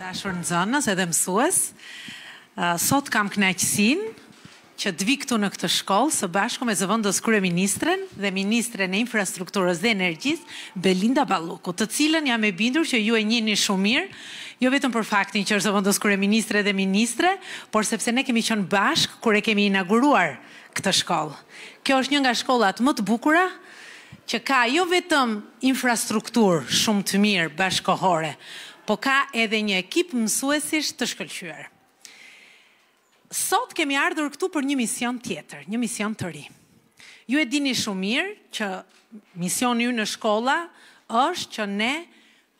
Dashur në zonës edhe mësues, sot kam knaqësin që të vi këtu në këtë shkollë së bashku me zëvëndës kërë ministren dhe ministren e infrastrukturës dhe energjis, Belinda Baluku, të cilën jam e bindur që ju e një një shumirë, jo vetëm për faktin që është zëvëndës kërë ministre dhe ministre, por sepse ne kemi qënë bashkë kërë kemi inauguruar këtë shkollë. Kjo është një nga shkollat më të bukura, që ka jo vetëm infrastruktur shumë të mirë bashkohore, po ka edhe një ekip mësuesish të shkëllqyër. Sot kemi ardhur këtu për një mision tjetër, një mision të ri. Ju e dini shumë mirë që mision ju në shkolla është që ne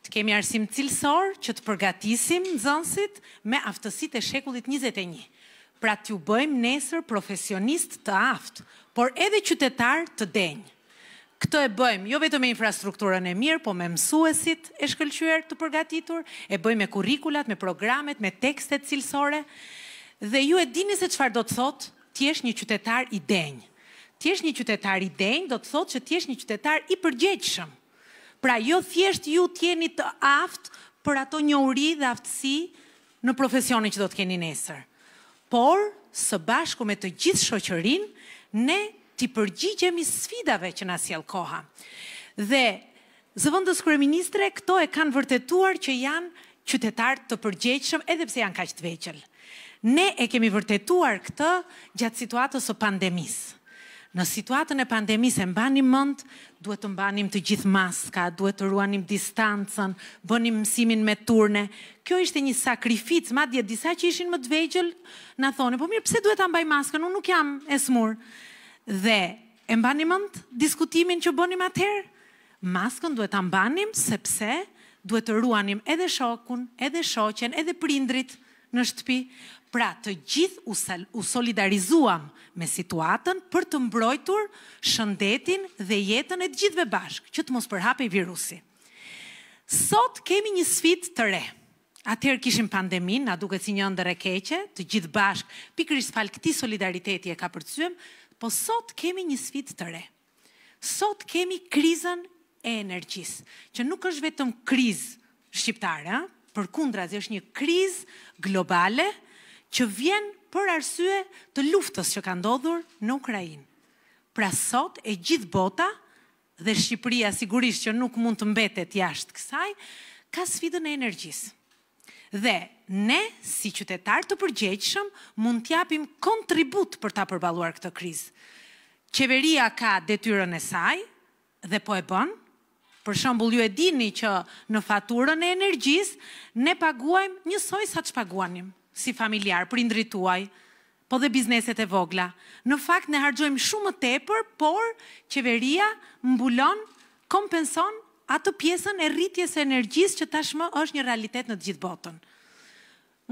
të kemi arsim cilësor që të përgatisim zënsit me aftësit e shekullit 21. Pra të ju bëjmë nesër profesionist të aftë, por edhe qytetar të denjë këtë e bëjmë jo vetëm me infrastrukturën e mirë, po me mësuesit e shkëlqyer të përgatitur, e bëjmë me kurrikulat, me programet, me tekstet cilësore. Dhe ju e dini se çfarë do të thotë ti jesh një qytetar i denjë. Ti jesh një qytetar i denjë, do të thotë që ti jesh një qytetar i përgjegjshëm. Pra jo thjesht ju t'jeni të aftë për ato njohuri dhe aftësi në profesionin që do të keni nesër. Por së bashku me të gjithë shoqërinë ne të përgjigjemi sfidave që na sjell koha. Dhe zëvendës kryeministre këto e kanë vërtetuar që janë qytetar të përgjegjshëm edhe pse janë kaq të vegjël. Ne e kemi vërtetuar këtë gjatë situatës së pandemisë. Në situatën e pandemisë e mbanim mend, duhet të mbanim të gjithë maska, duhet të ruanim distancën, bënim mësimin me turne. Kjo ishte një sakrificë, madje disa që ishin më të vegjël na thonë, po mirë, pse duhet ta mbaj maskën? Unë nuk jam e smur. Dhe e mbani mend diskutimin që bënim atëherë? Maskën duhet ta mbanim sepse duhet të ruanim edhe shokun, edhe shoqen, edhe prindrit në shtëpi. Pra, të gjithë u, sal, u solidarizuam me situatën për të mbrojtur shëndetin dhe jetën e të gjithëve bashkë, që të mos përhapej virusi. Sot kemi një sfit të re. Atëherë kishim pandemin, na duke si një ndër e keqe, të gjithë bashkë, pikrish falë këti solidariteti e ka përcyem, Po sot kemi një sfit të re. Sot kemi krizën e energjisë, që nuk është vetëm krizë shqiptare, ha? për kundra, zë është një krizë globale që vjen për arsye të luftës që ka ndodhur në Ukrajinë. Pra sot e gjithë bota dhe Shqipëria sigurisht që nuk mund të mbetet jashtë kësaj, ka sfidën e energjisë dhe ne, si qytetar të përgjegjshëm, mund t'japim kontribut për ta përbaluar këtë krizë. Qeveria ka detyrën e saj dhe po e bën. Për shembull, ju e dini që në faturën e energjisë ne paguajmë njësoj sa ç'paguanim si familjar prindrit tuaj, po dhe bizneset e vogla. Në fakt ne harxojmë shumë më tepër, por qeveria mbulon, kompenson ato pjesën e rritjes së energjisë që tashmë është një realitet në të gjithë botën.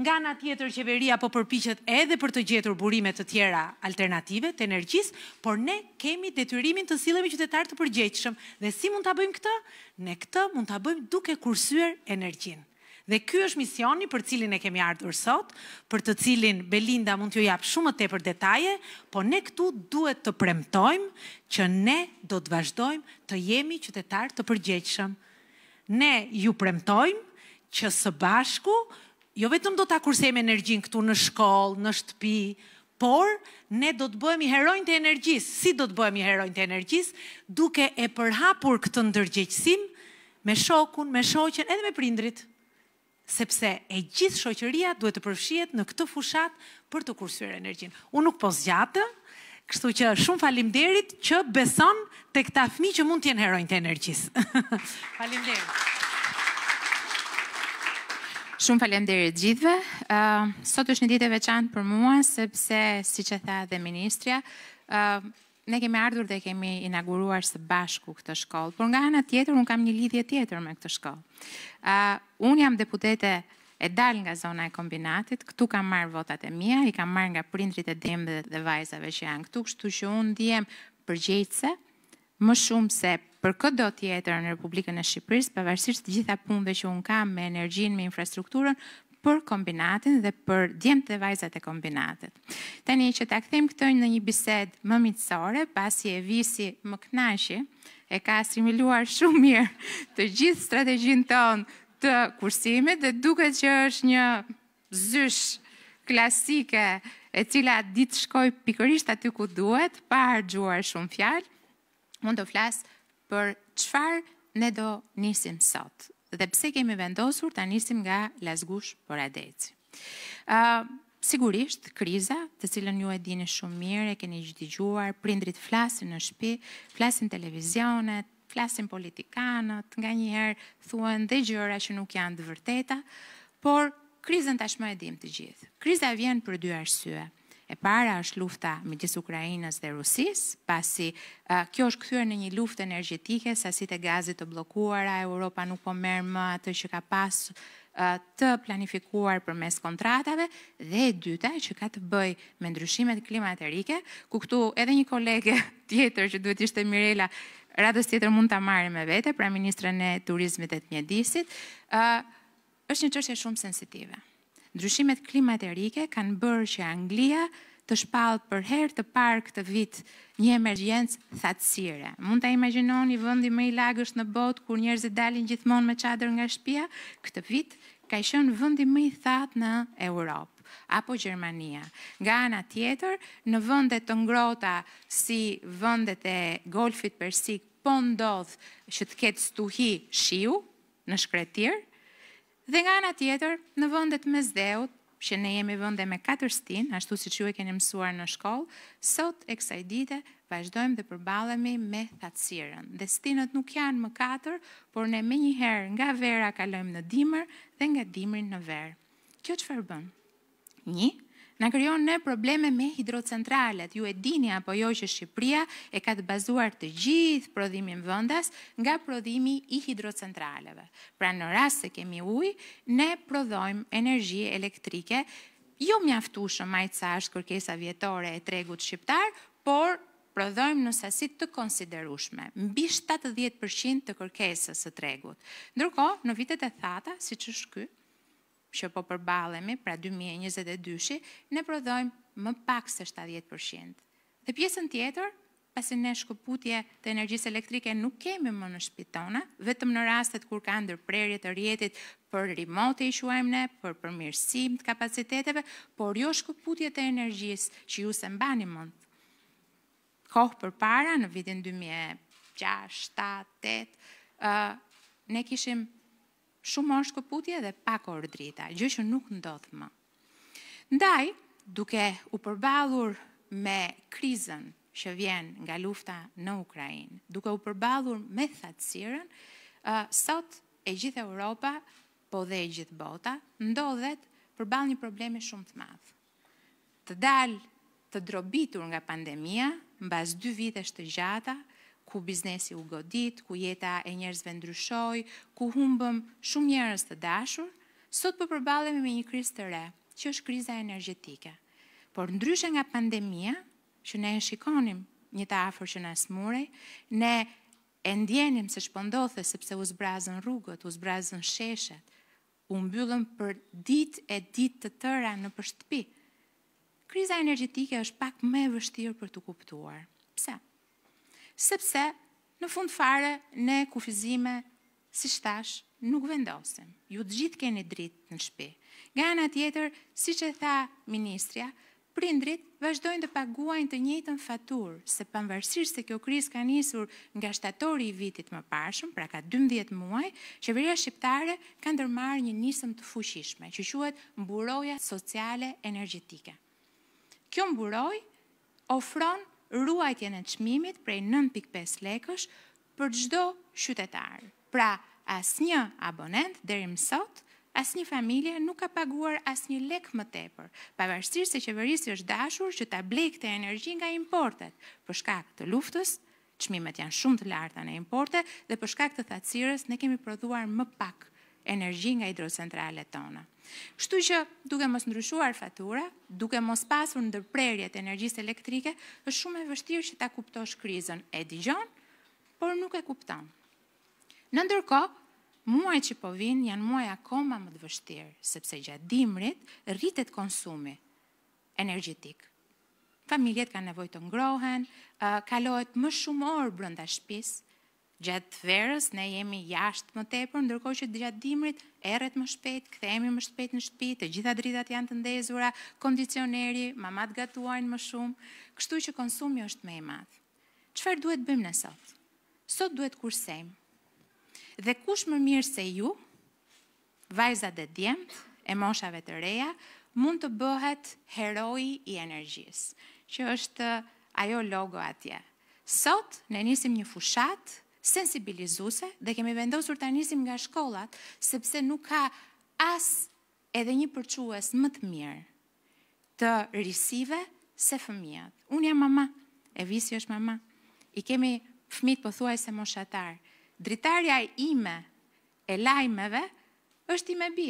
Nga ana tjetër qeveria po përpiqet edhe për të gjetur burime të tjera alternative të energjisë, por ne kemi detyrimin të sillemi qytetar të përgjegjshëm. Dhe si mund ta bëjmë këtë? Ne këtë mund ta bëjmë duke kursyer energjinë. Dhe ky është misioni për cilin e kemi ardhur sot, për të cilin Belinda mund t'ju jap shumë më tepër detaje, po ne këtu duhet të premtojmë që ne do të vazhdojmë të jemi qytetarë të përgjegjshëm. Ne ju premtojmë që së bashku jo vetëm do ta kursejmë energjinë këtu në shkollë, në shtëpi, por ne do të bëhemi heronjë të energjisë. Si do të bëhemi heronjë të energjisë duke e përhapur këtë ndërgjegjësim me shokun, me shoqen, edhe me prindrit sepse e gjithë shoqëria duhet të përfshihet në këtë fushat për të kursyer energjinë. Unë nuk po zgjatë, kështu që shumë faleminderit që beson tek ta fëmijë që mund të jenë heronjtë energjisë. faleminderit. Shumë faleminderit gjithëve. Ë uh, sot është një ditë e veçantë për mua sepse siç e tha dhe ministrja, ë uh, ne kemi ardhur dhe kemi inauguruar së bashku këtë shkollë, por nga ana tjetër un kam një lidhje tjetër me këtë shkollë. ë uh, Un jam deputete e dal nga zona e kombinatit, këtu kam marr votat e mia, i kam marr nga prindrit e dembëve dhe vajzave që janë këtu, kështu që un ndiem përgjegjëse më shumë se për këtë do tjetër në Republikën e Shqipërisë, pavarësisht të gjitha punëve që un kam me energjinë, me infrastrukturën, për kombinatin dhe për djemët dhe vajzat e kombinatit. Tani që ta këthejmë këtojnë në një bised më mitësore, pasi e visi më knashi, e ka asimiluar shumë mirë të gjithë strategjin tonë të kursimit dhe duke që është një zysh klasike e cila ditë shkoj pikërisht aty ku duhet, parë gjuar shumë fjalë, mund të flasë për qëfar ne do nisim sotë dhe pse kemi vendosur të njësim nga lasgush për adeci. Sigurisht, kriza, të cilën ju e dini shumë mirë, e keni gjithiguar, prindrit flasin në shpi, flasin televizionet, flasin politikanët, nga njëherë thuen dhe gjëra që nuk janë dë vërteta, por krizën tashma e dim të gjithë. Kriza vjen për dy arsye e para është lufta me gjithë Ukrajinës dhe Rusisë, pasi kjo është kthyer në një luftë energjetike, sa si të gazit të blokuara, Europa nuk po merë më atë që ka pas të planifikuar për mes kontratave, dhe e dyta që ka të bëj me ndryshimet klimaterike, ku këtu edhe një kolege tjetër që duhet ishte Mirela, radhës tjetër mund të amare me vete, pra Ministrën e Turizmit e Të Mjedisit, është një qështë e shumë sensitive. Ndryshimet klimaterike kanë bërë që Anglia të shpallë për herë të parë këtë vit një emergjencë thatësire. Mund ta imagjinoni vendi më i lagësht në botë kur njerëzit dalin gjithmonë me çadër nga shtëpia, këtë vit ka qenë vendi më i thatë në Europë apo Gjermania. Nga ana tjetër, në vende të ngrota si vendet e Golfit Persik, po ndodh që të ketë stuhi shiu në shkretirë, Dhe nga ana tjetër, në vendet me zdeut, që ne jemi vende me katër stin, ashtu siç ju e keni mësuar në shkollë, sot e kësaj dite vazhdojmë dhe përballemi me thatësirën. Dhe stinët nuk janë më katër, por ne menjëherë nga vera kalojmë në dimër dhe nga dimri në verë. Kjo çfarë bën? Në kryon në probleme me hidrocentralet, ju e dini apo jo që Shqipria e ka të bazuar të gjithë prodhimin vëndas nga prodhimi i hidrocentraleve. Pra në rrasë se kemi uj, ne prodhojmë energji elektrike, jo mjaftushëm majtë sa është kërkesa vjetore e tregut shqiptar, por prodhojmë në sasit të konsiderushme, mbi 70% të kërkesës të tregut. Ndërko, në vitet e thata, si që shkyt, që po përbalemi, pra 2022 ne prodhojmë më pak se 70%. Dhe pjesën tjetër, pasi ne shkëputje të energjisë elektrike nuk kemi më në shpitona, vetëm në rastet kur ka ndërprerje të rjetit për remote i shuajmë ne, për përmirësim të kapaciteteve, por jo shkëputje të energjisë që ju se mbani mund. Kohë për para, në vitin 2006, 2007, 2008, ne kishim shumë është këputje dhe pak orë drita, gjë që nuk ndodhë më. Ndaj, duke u përbalur me krizën që vjen nga lufta në Ukrajin, duke u përbalur me thatsiren, sot e gjithë Europa, po dhe e gjithë bota, ndodhet përbal një problemi shumë të madhë. Të dalë të drobitur nga pandemia, në bazë dy vitesh të gjata, ku biznesi u godit, ku jeta e njerëzve ndryshoj, ku humbëm shumë njerëz të dashur, sot po përballemi me një krizë të re, që është kriza energjetike. Por ndryshe nga pandemia, që ne e shikonim një të afër që na smurej, ne e ndjenim se ç'po ndodhte sepse u zbrazën rrugët, u zbrazën sheshet, u mbyllën për ditë e ditë të tëra në shtëpi. Kriza energjetike është pak më e vështirë për të kuptuar. Pse? sepse në fund fare ne kufizime, si shtash, nuk vendosim. Ju të gjithë keni dritë në shpi. Nga nga tjetër, si që tha ministria, prindrit vazhdojnë të paguajnë të njëjtën faturë, se pavarësisht se kjo krizë ka nisur nga shtatori i vitit më pashëm, pra ka 12 muaj, qeveria shqiptare ka ndërmarrë një nismë të fuqishme, që quhet mburoja sociale energjetike. Kjo mburoj ofron ruajtjen e qmimit prej 9.5 lekësh për gjdo qytetar. Pra, as një abonent dheri mësot, as një familje nuk ka paguar as një lek më tepër, pavarësir se qeverisi është dashur që ta blek të energji nga importet, përshka këtë luftës, qmimet janë shumë të larta në importet, dhe përshka këtë thatsirës ne kemi prodhuar më pak energji nga hidrocentralet tonë. Shtu që duke mos ndryshuar fatura, duke mos pasur në dërprerjet energjisë elektrike, është shumë e vështirë që ta kuptosh krizën e digjon, por nuk e kuptan. Në ndërko, muaj që po vinë janë muaj akoma më të vështirë, sepse gjatë dimrit rritet konsumi energjitik. Familjet ka nevoj të ngrohen, kalohet më shumë orë brënda shpisë, gjatë verës ne jemi jashtë më tepër, ndërkohë që gjatë dimrit erret më shpejt, kthehemi më shpejt në shtëpi, të gjitha dritat janë të ndezura, kondicioneri, mamat gatuajnë më shumë, kështu që konsumi është më i madh. Çfarë duhet bëjmë ne sot? Sot duhet kursejm. Dhe kush më mirë se ju, vajzat e djemt, e moshave të reja, mund të bëhet heroi i energjisë, që është ajo logo atje. Sot ne nisim një fushatë sensibilizuse dhe kemi vendosur të anisim nga shkollat, sepse nuk ka as edhe një përquës më të mirë të risive se fëmijat. Unë jam mama, e visi është mama, i kemi fëmit përthuaj se moshatar. Dritarja ime e lajmeve është i me bi.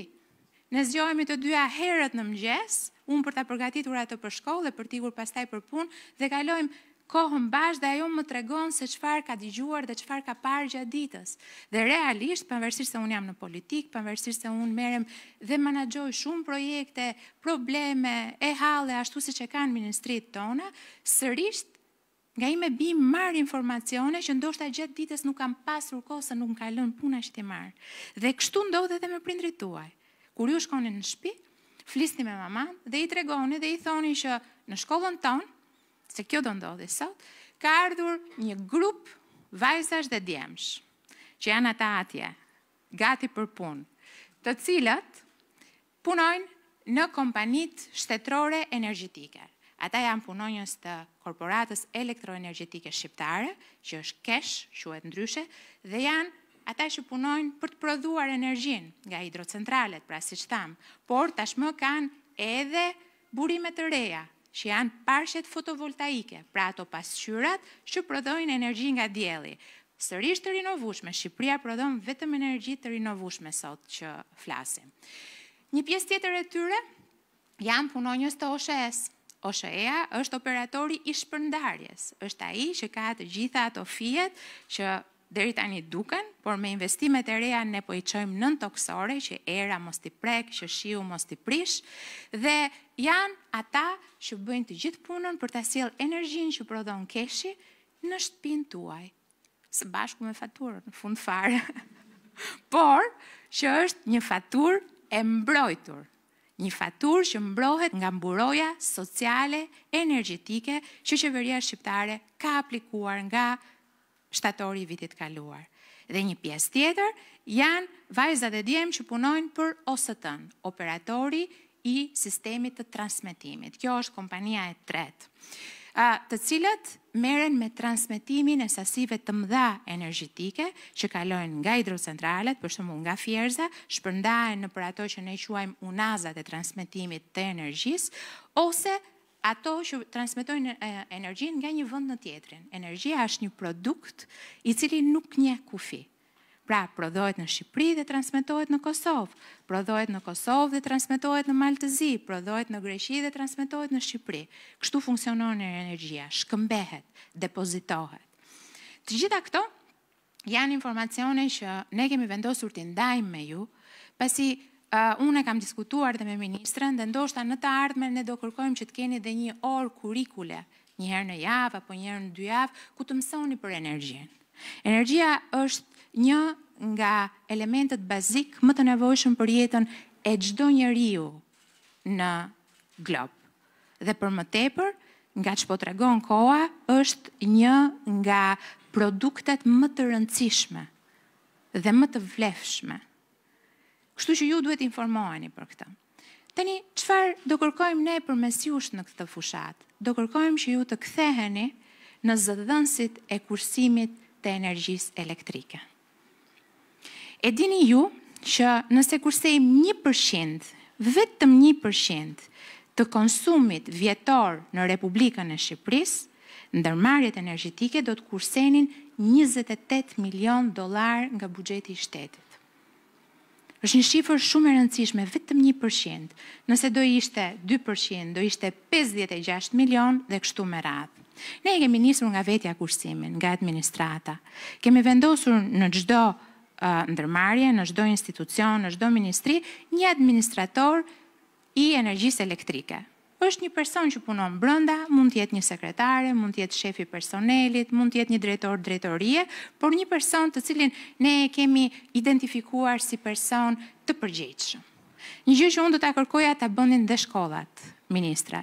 Ne zgjohemi të dyja herët në mëgjes, unë për ta përgatitur atë për shkollë dhe për tigur pastaj për punë dhe kalojmë kohën bashkë dhe ajo më tregon se çfarë ka dëgjuar dhe çfarë ka parë gjatë ditës. Dhe realisht, pavarësisht se un jam në politik, pavarësisht se un merrem dhe menaxhoj shumë projekte, probleme e halle ashtu siç e kanë ministrit tona, sërish nga ime bim marë informacione që ndoshta gjatë ditës nuk kam pasur kohë se nuk kam lënë puna që ti marr. Dhe kështu ndodhet edhe me prindrit tuaj. Kur ju shkonin në shtëpi, flisni me mamën dhe i tregoni dhe i thoni që në shkollën tonë se kjo do ndodhi sot, ka ardhur një grup vajzash dhe djemsh, që janë ata atje, gati për punë, të cilët punojnë në kompanit shtetrore energjitike. Ata janë punonjës të korporatës elektroenergjitike shqiptare, që është kesh, të ndryshe, dhe janë ata që punojnë për të prodhuar energjin nga hidrocentralet, pra si që thamë, por tashmë kanë edhe burimet të reja, që janë parshet fotovoltaike, pra ato pasqyrat që prodhojnë energji nga djeli. Sërish të rinovushme, Shqipëria prodhon vetëm energji të rinovushme sot që flasim. Një pjesë tjetër e tyre janë punonjës të OSHES. OSHEA OSHE-a është operatori i shpërndarjes, është aji që ka të gjitha ato fjet që deri tani duken, por me investimet e reja ne po i qojmë nën toksore, që era mos t'i prek, që shiu mos t'i prish, dhe janë ata që bëjnë të gjithë punën për të siel energjin që prodhon keshi në shtëpin tuaj, së bashku me faturën, në fund fare, por që është një fatur e mbrojtur, një fatur që mbrohet nga mburoja sociale, energjetike, që qeveria shqiptare ka aplikuar nga shtatori i vitit kaluar. Dhe një pjesë tjetër janë vajza dhe djem që punojnë për OSTN, operatori i sistemi të transmitimit. Kjo është kompania e tretë të cilët meren me transmitimin e sasive të mdha energjitike që kalojnë nga hidrocentralet, për shumë nga fjerza, shpërndajnë në për ato që ne quajmë unazat e transmitimit të energjis, ose ato që transmitojnë energjin nga një vënd në tjetrin. Energjia është një produkt i cili nuk një kufi. Pra, prodhojt në Shqipri dhe transmitojt në Kosovë, prodhojt në Kosovë dhe transmitojt në Maltëzi, prodhojt në Greshi dhe transmitojt në Shqipri. Kështu funksionon në energjia, shkëmbehet, depozitohet. Të gjitha këto, janë informacione që ne kemi vendosur të ndajmë me ju, pasi Eh, unë e kam diskutuar dhe me ministrën, dhe ndoshta në të ardhme ne do kërkojmë që të keni dhe një orë kurikule, një herë në javë, apo një herë në dy javë, ku të mësoni për energjinë. Energjia është një nga elementet bazik më të nevojshëm për jetën e gjdo një riu në globë. Dhe për më tepër, nga që po të regon koa, është një nga produktet më të rëndësishme dhe më të vlefshme. Kështu që ju duhet informoheni për këtë. Tani, qëfar do kërkojmë ne për mesjush në këtë fushat? Do kërkojmë që ju të ktheheni në zëdhënsit e kursimit të energjis elektrike. E dini ju që nëse kursejmë 1%, vetëm 1% të konsumit vjetor në Republikën e Shqipëris, në dërmarjet energjitike do të kursenin 28 milion dolar nga bugjeti shtetit është një shifër shumë e rëndësishme, vetëm 1%. Nëse do ishte 2%, do ishte 56 milion dhe kështu me radhë. Ne kemi nisur nga vetja kursimin, nga administrata. Kemi vendosur në gjdo ndërmarje, në gjdo institucion, në gjdo ministri, një administrator i energjisë elektrike është një person që punon brenda, mund të jetë një sekretare, mund të jetë shefi personelit, mund të jetë një drejtor drejtorie, por një person të cilin ne e kemi identifikuar si person të përgjegjshëm. Një gjë që unë do ta kërkoja ta bënin dhe shkollat, ministra.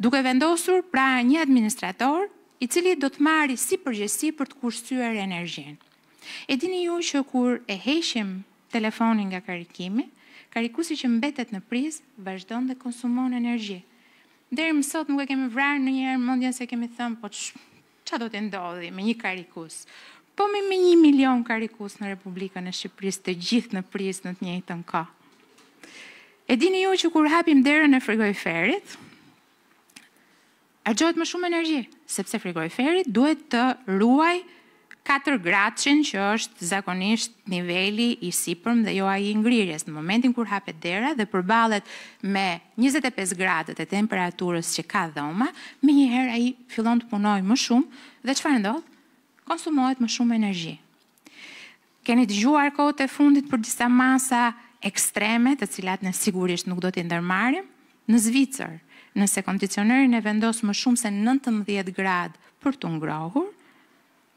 Duke vendosur pra një administrator i cili do të marri si përgjegjësi për të kursyer energjinë. E dini ju që kur e heqim telefonin nga karikimi, karikusi që mbetet në prizë vazhdon dhe konsumon energji deri më sot nuk e kemi vrarë në njerë, më ndjenë se kemi thëmë, po që do të ndodhi me një karikus, po me një milion karikus në Republikën e Shqipëris të gjithë në prisë në të njëjtë në ka. E dini ju që kur hapim derën në frigoj ferit, a gjohet më shumë energji, sepse frigoj ferit duhet të luaj 4 gradëshin që është zakonisht nivelli i sipërm dhe jo ai i ngrirjes. Në momentin kur hapet dera dhe përballet me 25 gradët e temperaturës që ka dhoma, më njëherë ai fillon të punojë më shumë dhe çfarë ndodh? Konsumohet më shumë energji. Keni dëgjuar kohët e fundit për disa masa ekstreme, të cilat ne sigurisht nuk do t'i ndërmarrim në Zvicër, nëse kondicionerin e vendos më shumë se 19 gradë për të ngrohur,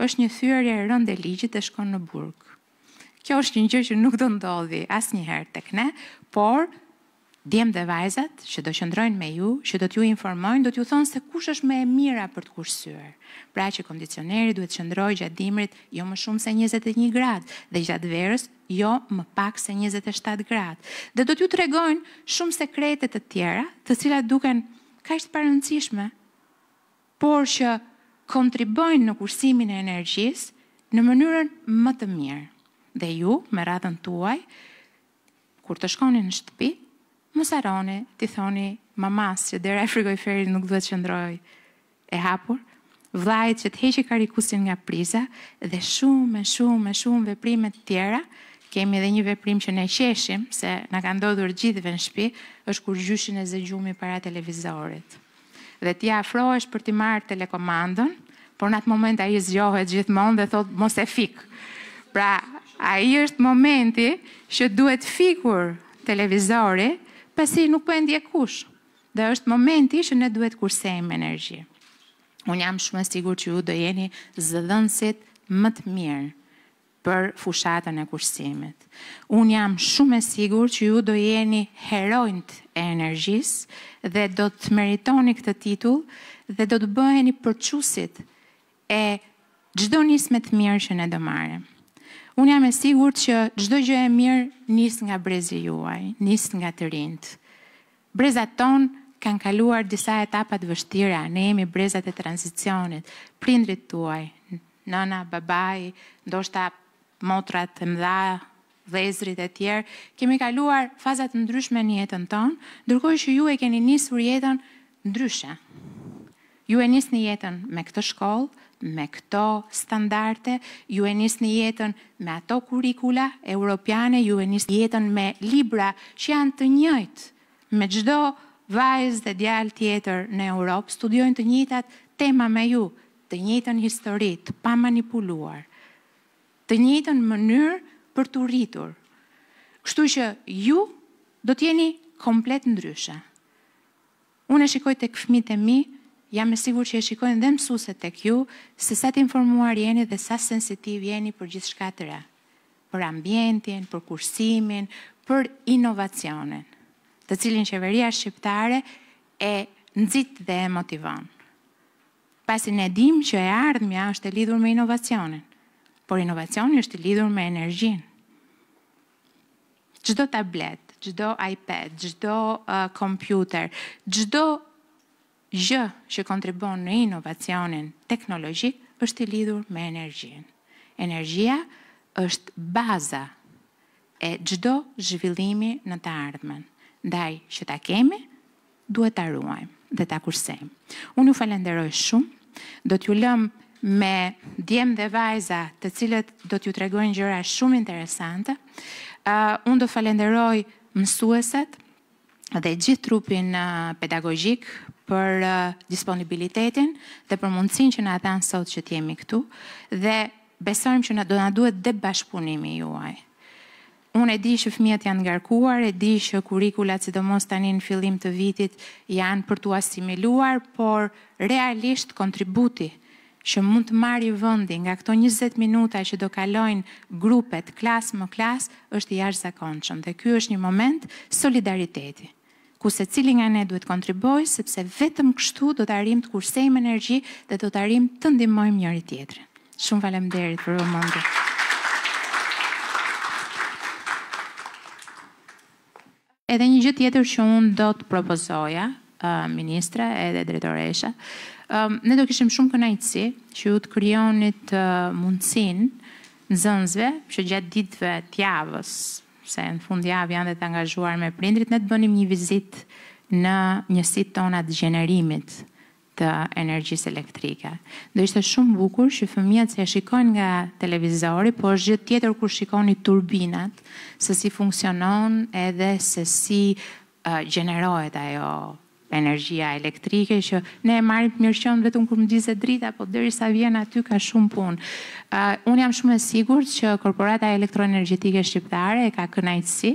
është një thyrje rënd e ligjit dhe shkon në burg. Kjo është një gjë që nuk do ndodhi asnjëherë tek ne, por djem dhe vajzat që do qëndrojnë me ju, që do t'ju informojnë, do t'ju thonë se kush është me e mira për t'kursyër. Pra që kondicioneri duhet qëndroj gjatë dimrit jo më shumë se 21 gradë dhe gjatë verës jo më pak se 27 gradë. Dhe do t'ju të regojnë shumë sekretet të tjera të cilat duken ka ishtë parëndësishme, por që kontribojnë në kursimin e energjisë në mënyrën më të mirë. Dhe ju, me radhën tuaj, kur të shkoni në shtëpi, mos haroni ti thoni mamas që dera e frigoriferit nuk duhet të qëndrojë e hapur, vlajt që të heqë karikusin nga priza dhe shumë shumë shumë veprime të tjera, kemi edhe një veprim që ne qeshim se na ka ndodhur gjithëve në shtëpi, është kur gjyshin e zëgjumi para televizorit dhe ti afrohesh për t'i marrë telekomandën, por në atë moment ai zgjohet gjithmonë dhe thotë mos e fik. Pra, ai është momenti që duhet fikur televizori, pasi nuk po e ndjekush, kush. Dhe është momenti që ne duhet kursejmë energji. Unë jam shumë e sigur që ju do jeni zëdhënësit më të mirë për fushatën e kursimit. Unë jam shumë e sigur që ju do jeni herojnët e energjisë dhe do të meritoni këtë titull dhe do të bëheni përqusit e gjdo nismet të mirë që ne do mare. Unë jam e sigur që gjdo gjë e mirë nis nga brezi juaj, nis nga të rindë. Brezat tonë kanë kaluar disa etapat vështira, ne jemi brezat e transicionit, prindrit tuaj, nëna, babaj, ndoshta motrat të mdha, vezrit e tjerë, kemi kaluar fazat të ndryshme një jetën tonë, ndërkohë që ju e keni njësë jetën ndryshe. Ju e njësë një jetën me këtë shkollë, me këto standarte, ju e njësë një jetën me ato kurikula europiane, ju e njësë një jetën me libra që janë të njëjtë, me gjdo vajzë dhe djallë tjetër në Europë, studiojnë të njëtat tema me ju, të njëtën historitë, pa manipuluar, të njëtën mënyrë për të rritur. Kështu që ju do të jeni komplet ndryshe. Unë e shikoj tek fëmijët e mi, jam e sigurt që e shikojnë dhe mësuesit tek ju, se sa të informuar jeni dhe sa sensitiv jeni për gjithçka shkatëra, për ambientin, për kursimin, për inovacionin, të cilin qeveria shqiptare e nxit dhe e motivon. Pasi ne dim që e ardhmja është e lidhur me inovacionin. Por inovacioni është i lidhur me energjinë. Çdo tablet, çdo iPad, çdo kompjuter, çdo gjë që kontribon në inovacionin teknologjik është i lidhur me energjinë. Energjia është baza e çdo zhvillimi në të ardhmen. Ndaj që ta kemi, duhet ta ruajmë dhe ta kursejmë. Unë ju falenderoj shumë. Do t'ju lëmë me djem dhe vajza të cilët do t'ju tregojnë gjëra shumë interesante. Uh, unë do falenderoj mësueset dhe gjithë trupin uh, pedagogjik për uh, disponibilitetin dhe për mundësin që na dhanë sot që t'jemi këtu dhe besojmë që na do na duhet dhe bashkëpunimi juaj. Unë e di që fëmijët janë ngarkuar, e di që kurikulat si do mos tani në fillim të vitit janë për tu asimiluar, por realisht kontributi që mund të marri vëndi nga këto 20 minuta që do kalojnë grupet, klasë më klasë, është i ashtë zakonqëm. Dhe kjo është një moment solidariteti, ku se cilin nga ne duhet kontriboj, sepse vetëm kështu do të arim të kursejmë energji dhe do të arim të ndimojmë njëri tjetëri. Shumë valem derit për u Edhe një gjithë tjetër që unë do të propozoja, Eh, ministre edhe dretoresha. Ehm, ne do kishim shumë kënajtësi që ju të kryonit eh, mundësin në zënzve, që gjatë ditëve tjavës, se në fund javë janë dhe të angazhuar me prindrit, ne të bënim një vizit në njësit tonat gjenerimit të energjis elektrike. Do ishte shumë bukur që fëmijat se shikojnë nga televizori, po është gjithë tjetër kur shikojnë i turbinat, se si funksionon edhe se si eh, gjenerojt ajo energjia elektrike, që ne e marim të mirë vetëm kërë më drita, po derisa sa vjen aty ka shumë punë. Ah, Unë jam shumë e sigur që korporata elektroenergjitike shqiptare e ka kënajtësi,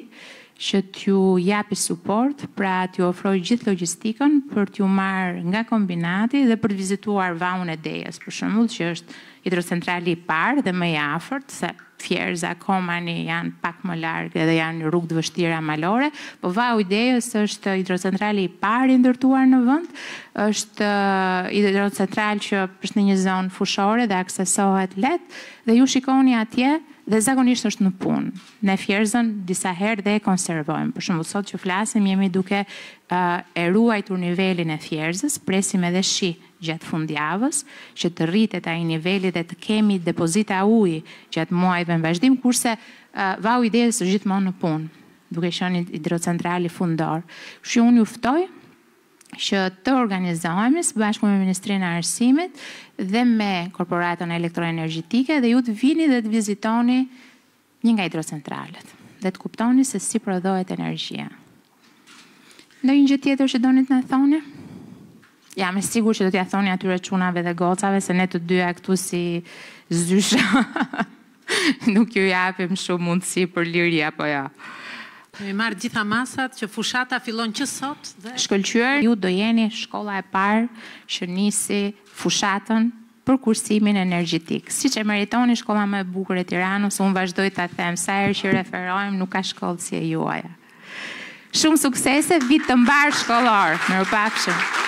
që t'ju japi support, pra t'ju ofroj gjithë logistikën për t'ju marrë nga kombinati dhe për t'vizituar vaun e dejes, për shumë mund që është hidrocentrali i parë dhe me afërt, se fjerës akoma një janë pak më largë dhe janë rrugë të vështira malore, po vau idejës është hidrocentrali i parë i ndërtuar në vend, është uh, hidrocentral që është një zonë fushore dhe aksesohet let, dhe ju shikoni atje, dhe zakonisht është në punë. Ne fjerëzën disa herë dhe e konservojmë. Për shumë, sot që flasim, jemi duke e ruajtur nivelin e fjerëzës, presim edhe shi gjatë fundjavës, që të rritet a i nivelit dhe të kemi depozita uj gjatë muajve në vazhdim, kurse vau vau ideje së gjithmonë në punë, duke shonë hidrocentrali fundor. Shë unë juftojë, që të organizohemi së bashku me Ministrinë e Arsimit dhe me Korporatën Elektroenergjitike dhe ju të vini dhe të vizitoni një nga hidrocentralet dhe të kuptoni se si prodhohet energjia. Në një gjë tjetër që donit në thoni? Jam e sigur që do t'ja thoni atyre qunave dhe gocave se ne të dyja këtu si zysha. Nuk ju japim shumë mundësi për liria, po ja. Jo? Me marrë gjitha masat që fushata fillon që sot dhe shkëlqyer ju do jeni shkolla e parë që nisi fushatën për kursimin energjetik. Siç e meritoni shkolla më e bukur e Tiranës, vazhdoj ta them, sa herë që referohem nuk ka shkollë si e juaja. Shumë suksese, vit të mbarë shkollor. Në Mirupafshim.